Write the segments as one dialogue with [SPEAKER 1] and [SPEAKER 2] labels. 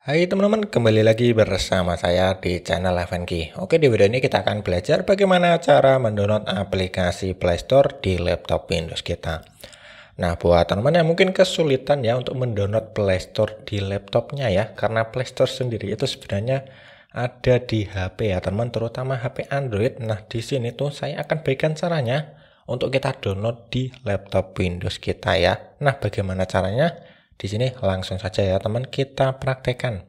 [SPEAKER 1] Hai teman-teman, kembali lagi bersama saya di channel Levenki. Oke, di video ini kita akan belajar bagaimana cara mendownload aplikasi Play Store di laptop Windows kita. Nah, buat teman-teman yang mungkin kesulitan ya untuk mendownload Play Store di laptopnya ya, karena Play Store sendiri itu sebenarnya ada di HP ya teman, terutama HP Android. Nah, di sini tuh saya akan berikan caranya untuk kita download di laptop Windows kita ya. Nah, bagaimana caranya? Di sini langsung saja ya teman kita praktekkan.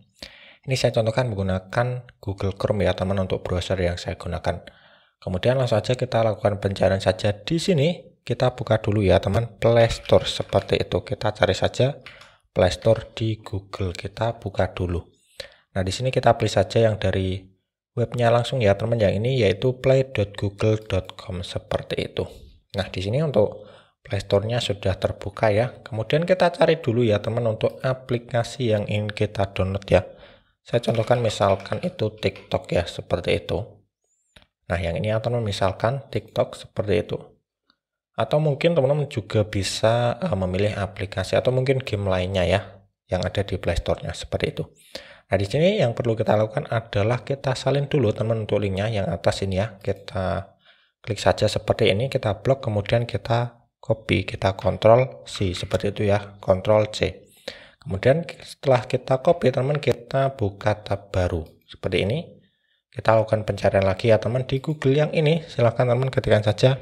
[SPEAKER 1] Ini saya contohkan menggunakan Google Chrome ya teman untuk browser yang saya gunakan. Kemudian langsung saja kita lakukan pencarian saja di sini. Kita buka dulu ya teman Play Store seperti itu. Kita cari saja Play Store di Google. Kita buka dulu. Nah di sini kita pilih saja yang dari webnya langsung ya teman yang ini yaitu play.google.com seperti itu. Nah di sini untuk Playstore-nya sudah terbuka ya. Kemudian kita cari dulu ya teman untuk aplikasi yang ingin kita download ya. Saya contohkan misalkan itu TikTok ya, seperti itu. Nah, yang ini ya teman misalkan TikTok seperti itu. Atau mungkin teman-teman juga bisa uh, memilih aplikasi atau mungkin game lainnya ya yang ada di Playstore-nya seperti itu. Nah, di sini yang perlu kita lakukan adalah kita salin dulu teman untuk linknya yang atas ini ya. Kita klik saja seperti ini, kita blok, kemudian kita copy kita kontrol C seperti itu ya kontrol C kemudian setelah kita copy teman kita buka tab baru seperti ini kita lakukan pencarian lagi ya teman di Google yang ini silahkan teman ketikkan saja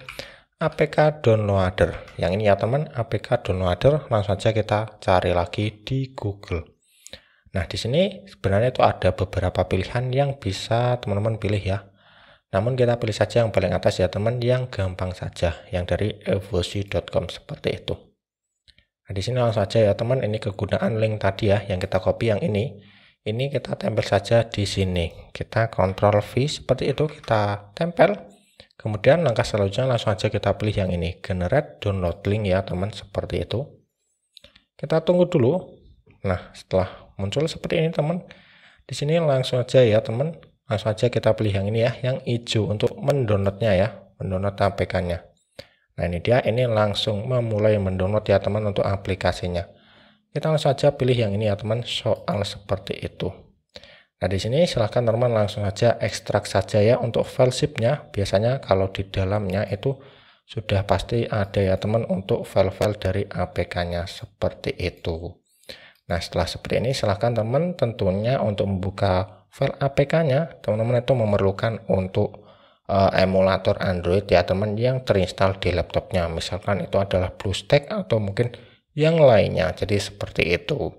[SPEAKER 1] APK downloader yang ini ya teman APK downloader langsung saja kita cari lagi di Google Nah, di sini sebenarnya itu ada beberapa pilihan yang bisa teman-teman pilih ya. Namun kita pilih saja yang paling atas ya teman, yang gampang saja, yang dari evolusi.com seperti itu. Nah, di sini langsung saja ya teman, ini kegunaan link tadi ya, yang kita copy yang ini. Ini kita tempel saja di sini. Kita kontrol V seperti itu, kita tempel. Kemudian langkah selanjutnya langsung aja kita pilih yang ini, generate download link ya teman, seperti itu. Kita tunggu dulu. Nah, setelah muncul seperti ini teman, di sini langsung aja ya teman, langsung aja kita pilih yang ini ya yang hijau untuk mendownloadnya ya mendownload APK nya nah ini dia ini langsung memulai mendownload ya teman untuk aplikasinya kita langsung saja pilih yang ini ya teman soal seperti itu nah di sini silahkan teman langsung saja ekstrak saja ya untuk file zipnya biasanya kalau di dalamnya itu sudah pasti ada ya teman untuk file-file dari APK nya seperti itu nah setelah seperti ini silahkan teman tentunya untuk membuka file APK-nya teman-teman itu memerlukan untuk uh, emulator Android ya teman yang terinstall di laptopnya misalkan itu adalah BlueStack atau mungkin yang lainnya jadi seperti itu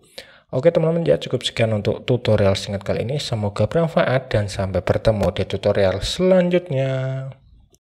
[SPEAKER 1] Oke teman-teman ya cukup sekian untuk tutorial singkat kali ini semoga bermanfaat dan sampai bertemu di tutorial selanjutnya